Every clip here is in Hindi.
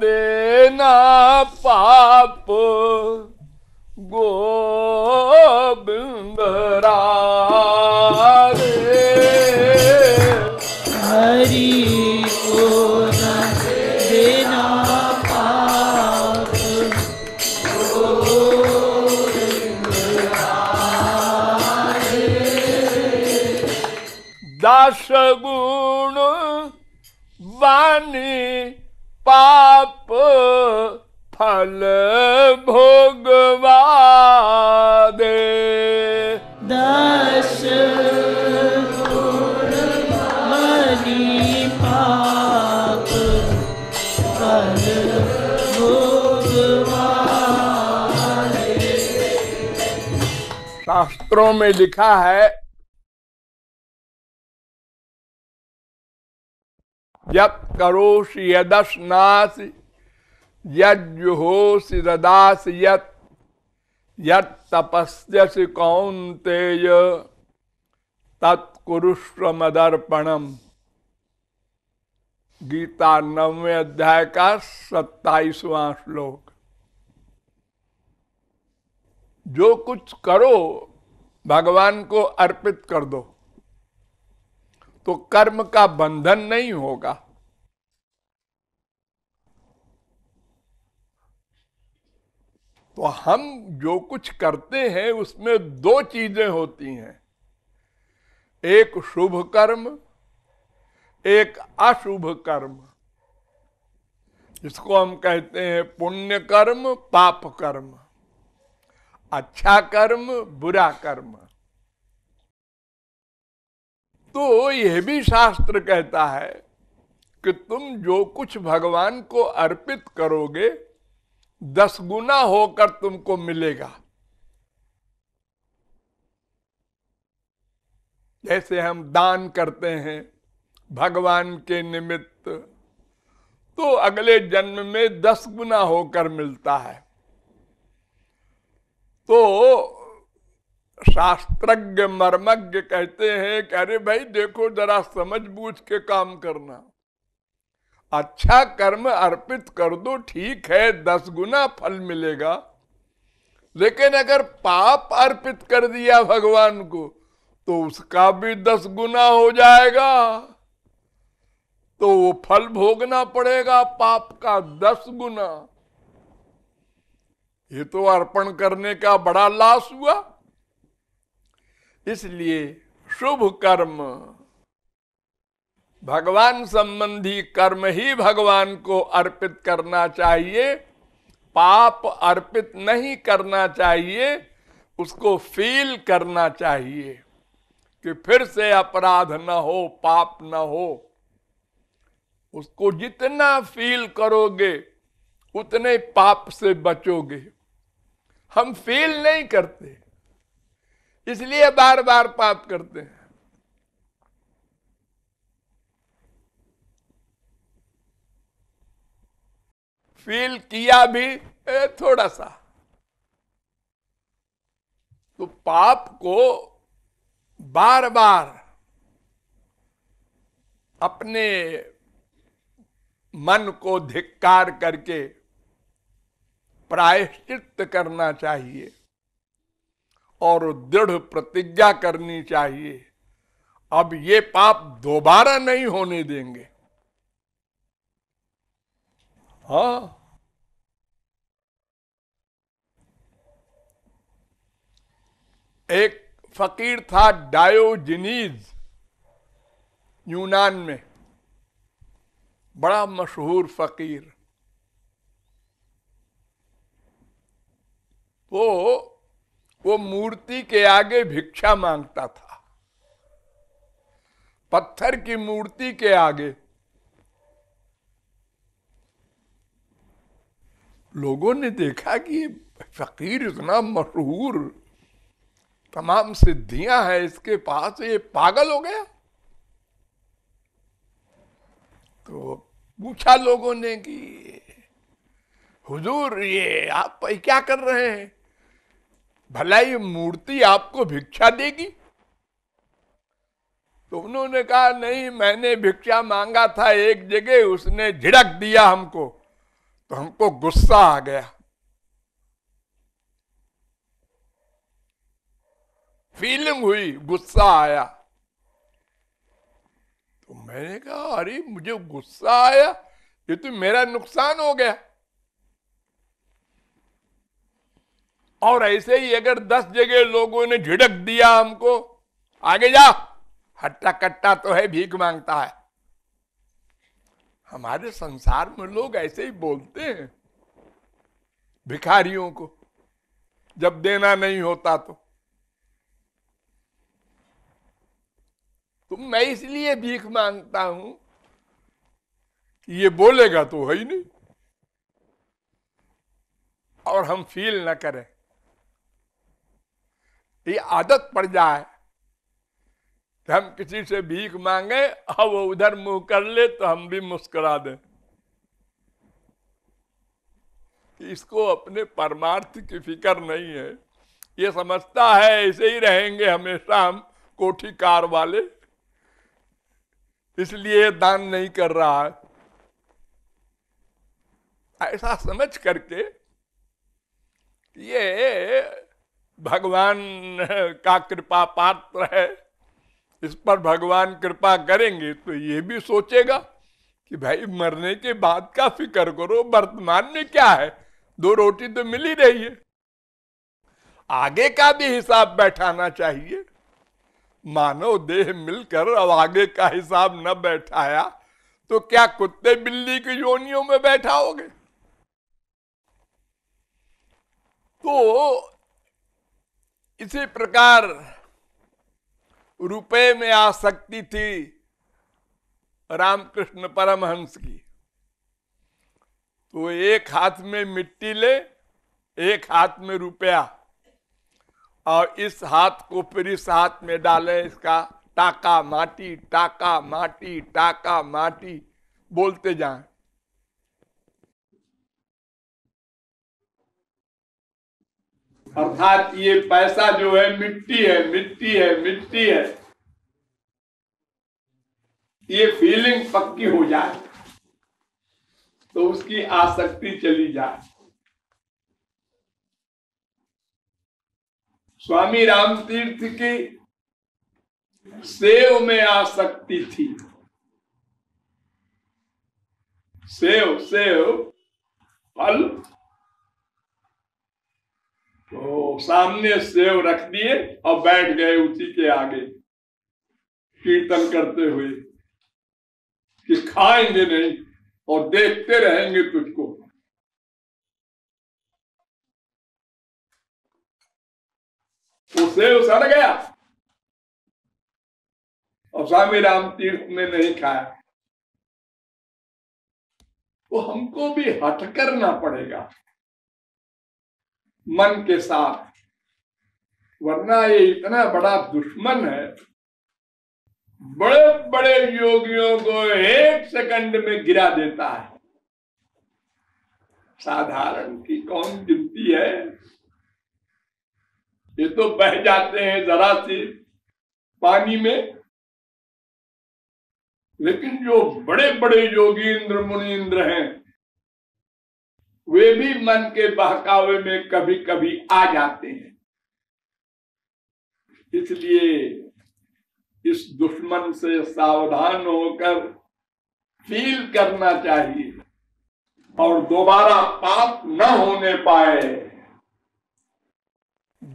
देना पाप गोबिंद हरी देना दास गुण वाणी पाप फल भोगवा दे दश शास्त्रों में लिखा है यप करोषि यदश्नास यज्जुहोस रदास यत यत तपस्यसि कौन्तेय तत्कुरुष्व मदर्पणम गीता नवे अध्याय का सत्ताईसवां श्लोक जो कुछ करो भगवान को अर्पित कर दो तो कर्म का बंधन नहीं होगा तो हम जो कुछ करते हैं उसमें दो चीजें होती हैं एक शुभ कर्म एक अशुभ कर्म जिसको हम कहते हैं पुण्य कर्म पाप कर्म अच्छा कर्म बुरा कर्म तो यह भी शास्त्र कहता है कि तुम जो कुछ भगवान को अर्पित करोगे दस गुना होकर तुमको मिलेगा जैसे हम दान करते हैं भगवान के निमित्त तो अगले जन्म में दस गुना होकर मिलता है तो शास्त्रज्ञ मर्मज्ञ कहते हैं कि अरे भाई देखो जरा समझ बूझ के काम करना अच्छा कर्म अर्पित कर दो ठीक है दस गुना फल मिलेगा लेकिन अगर पाप अर्पित कर दिया भगवान को तो उसका भी दस गुना हो जाएगा तो वो फल भोगना पड़ेगा पाप का दस गुना ये तो अर्पण करने का बड़ा लाश हुआ इसलिए शुभ कर्म भगवान संबंधी कर्म ही भगवान को अर्पित करना चाहिए पाप अर्पित नहीं करना चाहिए उसको फील करना चाहिए कि फिर से अपराध ना हो पाप न हो उसको जितना फील करोगे उतने पाप से बचोगे हम फील नहीं करते इसलिए बार बार पाप करते हैं फील किया भी ए, थोड़ा सा तो पाप को बार बार अपने मन को धिक्कार करके प्रायश्चित करना चाहिए और दृढ़ प्रतिज्ञा करनी चाहिए अब ये पाप दोबारा नहीं होने देंगे हा एक फकीर था डायोजिनीज यूनान में बड़ा मशहूर फकीर वो वो मूर्ति के आगे भिक्षा मांगता था पत्थर की मूर्ति के आगे लोगों ने देखा कि फकीर इतना मशहूर तमाम सिद्धियां हैं इसके पास ये पागल हो गया तो पूछा लोगों ने कि हुजूर ये आप क्या कर रहे हैं भला ये मूर्ति आपको भिक्षा देगी तो उन्होंने कहा नहीं मैंने भिक्षा मांगा था एक जगह उसने झिड़क दिया हमको तो हमको गुस्सा आ गया फीलिंग हुई गुस्सा आया तो मैंने कहा अरे मुझे गुस्सा आया ये तो मेरा नुकसान हो गया और ऐसे ही अगर दस जगह लोगों ने झिड़क दिया हमको आगे जा हट्टा कट्टा तो है भीख मांगता है हमारे संसार में लोग ऐसे ही बोलते हैं भिखारियों को जब देना नहीं होता तो तो मैं इसलिए भीख मांगता हूं कि ये बोलेगा तो है ही नहीं और हम फील ना करें ये आदत पड़ जाए कि तो हम किसी से भीख मांगे और वो उधर मुंह कर ले तो हम भी मुस्कुरा दें इसको अपने परमार्थ की फिक्र नहीं है ये समझता है ऐसे ही रहेंगे हमेशा हम कोठी कार वाले इसलिए दान नहीं कर रहा है ऐसा समझ करके ये भगवान का कृपा पात्र है इस पर भगवान कृपा करेंगे तो ये भी सोचेगा कि भाई मरने के बाद का फिक्र करो वर्तमान में क्या है दो रोटी तो मिल ही रही है आगे का भी हिसाब बैठाना चाहिए मानव देह मिलकर अब आगे का हिसाब न बैठाया तो क्या कुत्ते बिल्ली की योनियों में बैठाओगे तो इसी प्रकार रुपए में आसक्ति थी रामकृष्ण परमहंस की तो एक हाथ में मिट्टी ले एक हाथ में रुपया और इस हाथ को फिर इस हाथ में डाले इसका टाका माटी टाका माटी टाका माटी बोलते जाए अर्थात ये पैसा जो है मिट्टी है मिट्टी है मिट्टी है ये फीलिंग पक्की हो जाए तो उसकी आसक्ति चली जाए स्वामी राम तीर्थ की सेव में आसक्ति थी सेव सेव फल तो सामने सेव रख दिए और बैठ गए उसी के आगे कीर्तन करते हुए कि खाएंगे नहीं और देखते रहेंगे तुझको वो सेव सड़ गया और स्वामी राम तीर्थ ने नहीं खाया वो तो हमको भी हट करना पड़ेगा मन के साथ वरना ये इतना बड़ा दुश्मन है बड़े बड़े योगियों को एक सेकंड में गिरा देता है साधारण की कौन गिनती है ये तो बह जाते हैं जरा सी पानी में लेकिन जो बड़े बड़े योगी इंद्र मुनि इंद्र हैं वे भी मन के बहकावे में कभी कभी आ जाते हैं इसलिए इस दुश्मन से सावधान होकर फील करना चाहिए और दोबारा पाप न होने पाए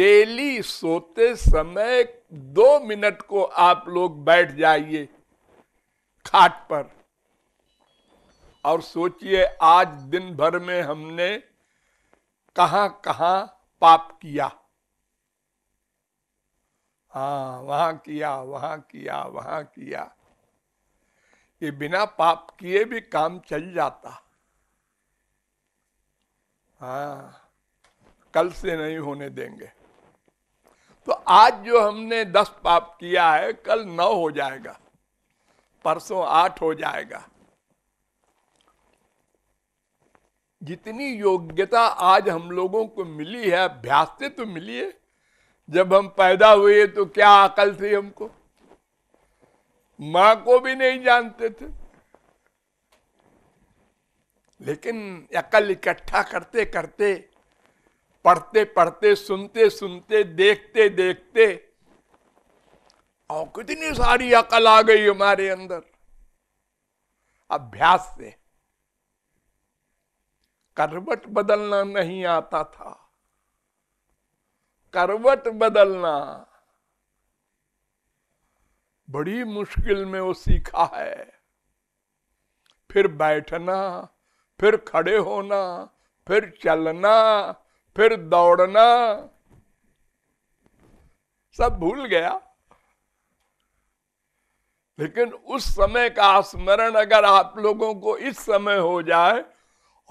डेली सोते समय दो मिनट को आप लोग बैठ जाइए खाट पर और सोचिए आज दिन भर में हमने कहा कहा पाप किया हाँ वहां किया वहां किया वहां किया ये बिना पाप किए भी काम चल जाता हाँ कल से नहीं होने देंगे तो आज जो हमने दस पाप किया है कल नौ हो जाएगा परसों आठ हो जाएगा जितनी योग्यता आज हम लोगों को मिली है अभ्यास से तो मिली है जब हम पैदा हुए तो क्या अकल थी हमको मां को भी नहीं जानते थे लेकिन अकल इकट्ठा करते करते पढ़ते पढ़ते सुनते सुनते देखते देखते और कितनी सारी अकल आ गई हमारे अंदर अभ्यास से करवट बदलना नहीं आता था करवट बदलना बड़ी मुश्किल में वो सीखा है फिर बैठना फिर खड़े होना फिर चलना फिर दौड़ना सब भूल गया लेकिन उस समय का स्मरण अगर आप लोगों को इस समय हो जाए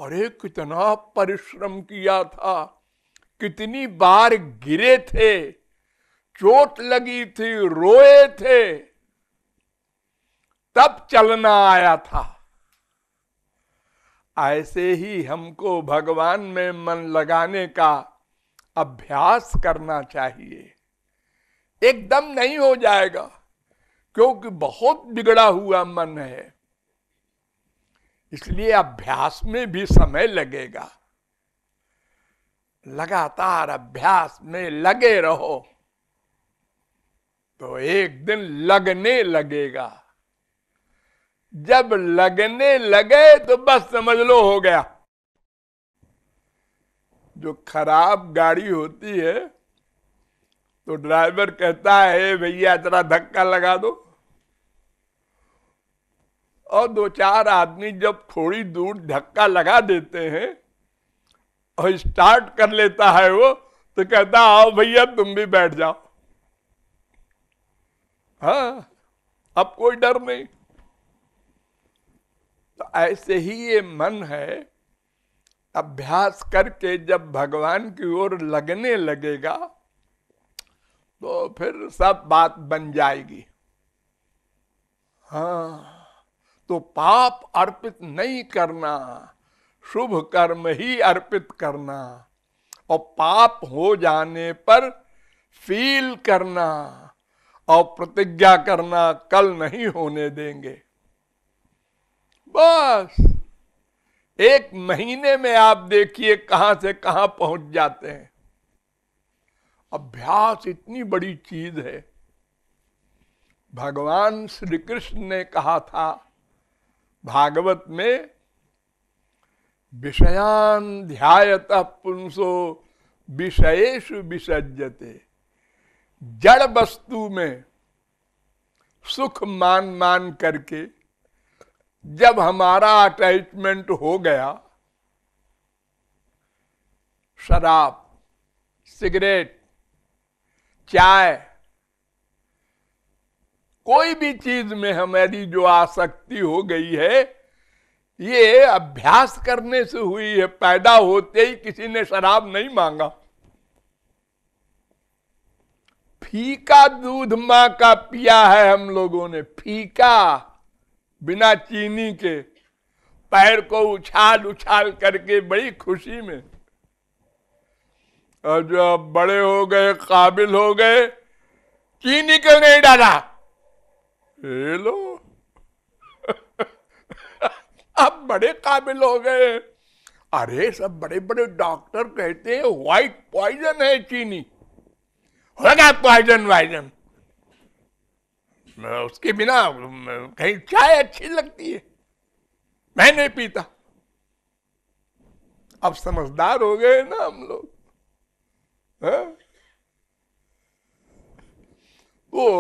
अरे कितना परिश्रम किया था कितनी बार गिरे थे चोट लगी थी रोए थे तब चलना आया था ऐसे ही हमको भगवान में मन लगाने का अभ्यास करना चाहिए एकदम नहीं हो जाएगा क्योंकि बहुत बिगड़ा हुआ मन है इसलिए अभ्यास में भी समय लगेगा लगातार अभ्यास में लगे रहो तो एक दिन लगने लगेगा जब लगने लगे तो बस समझ लो हो गया जो खराब गाड़ी होती है तो ड्राइवर कहता है भैया जरा धक्का लगा दो और दो चार आदमी जब थोड़ी दूर धक्का लगा देते हैं और स्टार्ट कर लेता है वो तो कहता आओ भैया तुम भी बैठ जाओ हाँ अब कोई डर नहीं तो ऐसे ही ये मन है अभ्यास करके जब भगवान की ओर लगने लगेगा तो फिर सब बात बन जाएगी हाँ तो पाप अर्पित नहीं करना शुभ कर्म ही अर्पित करना और पाप हो जाने पर फील करना और प्रतिज्ञा करना कल नहीं होने देंगे बस एक महीने में आप देखिए कहां से कहां पहुंच जाते हैं अभ्यास इतनी बड़ी चीज है भगवान श्री कृष्ण ने कहा था भागवत में विषयान ध्यात पुंसो विषयेशु विसजते जड़ वस्तु में सुख मान मान करके जब हमारा अटैचमेंट हो गया शराब सिगरेट चाय कोई भी चीज में हमारी जो आसक्ति हो गई है ये अभ्यास करने से हुई है पैदा होते ही किसी ने शराब नहीं मांगा फीका दूध माँ का पिया है हम लोगों ने फीका बिना चीनी के पैर को उछाल उछाल करके बड़ी खुशी में और जो अब बड़े हो गए काबिल हो गए चीनी क्यों नहीं डाला हेलो अब बड़े काबिल हो गए अरे सब बड़े बड़े डॉक्टर कहते हैं व्हाइट पॉइजन है चीनी होगा पॉइजन वाइजन उसके बिना कहीं चाय अच्छी लगती है मैं नहीं पीता अब समझदार हो गए ना हम लोग हाँ? वो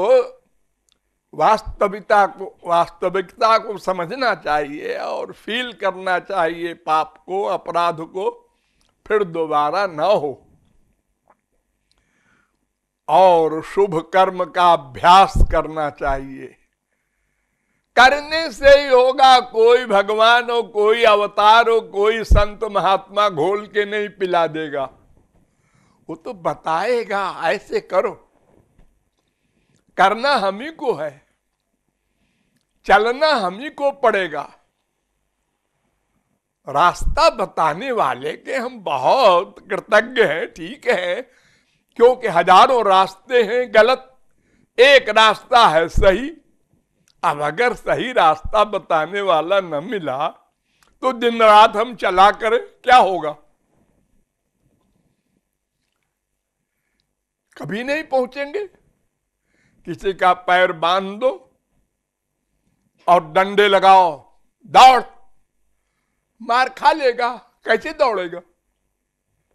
वास्तविकता को वास्तविकता को समझना चाहिए और फील करना चाहिए पाप को अपराध को फिर दोबारा न हो और शुभ कर्म का अभ्यास करना चाहिए करने से ही होगा कोई भगवान हो कोई अवतार हो कोई संत महात्मा घोल के नहीं पिला देगा वो तो बताएगा ऐसे करो करना हम ही को है चलना हम ही को पड़ेगा रास्ता बताने वाले के हम बहुत कृतज्ञ हैं ठीक है क्योंकि हजारों रास्ते हैं गलत एक रास्ता है सही अब अगर सही रास्ता बताने वाला न मिला तो दिन रात हम चला करें क्या होगा कभी नहीं पहुंचेंगे किसी का पैर बांध दो और डंडे लगाओ दौड़ मार खा लेगा कैसे दौड़ेगा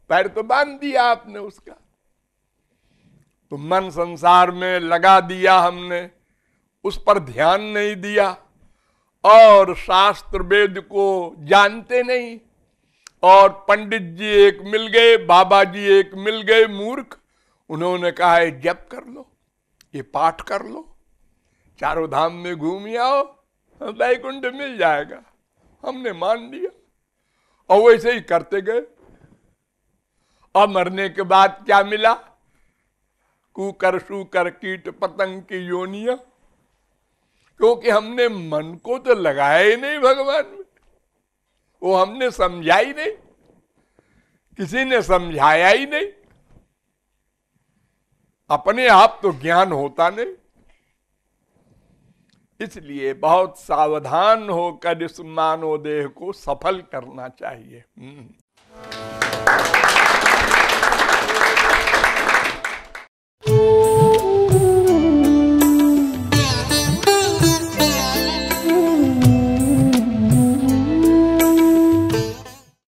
पैर तो बांध दिया आपने उसका तो मन संसार में लगा दिया हमने उस पर ध्यान नहीं दिया और शास्त्र वेद को जानते नहीं और पंडित जी एक मिल गए बाबा जी एक मिल गए मूर्ख उन्होंने कहा है जप कर लो ये पाठ कर लो चारों धाम में घूम आओ वैकुंठ मिल जाएगा हमने मान लिया और वैसे ही करते गए और मरने के बाद क्या मिला कुकर सुकर कीट पतंग की योनिया क्योंकि हमने मन को तो लगाया ही नहीं भगवान में वो हमने समझा ही नहीं किसी ने समझाया ही नहीं अपने आप तो ज्ञान होता नहीं इसलिए बहुत सावधान होकर इस मानव देह को सफल करना चाहिए हम्म।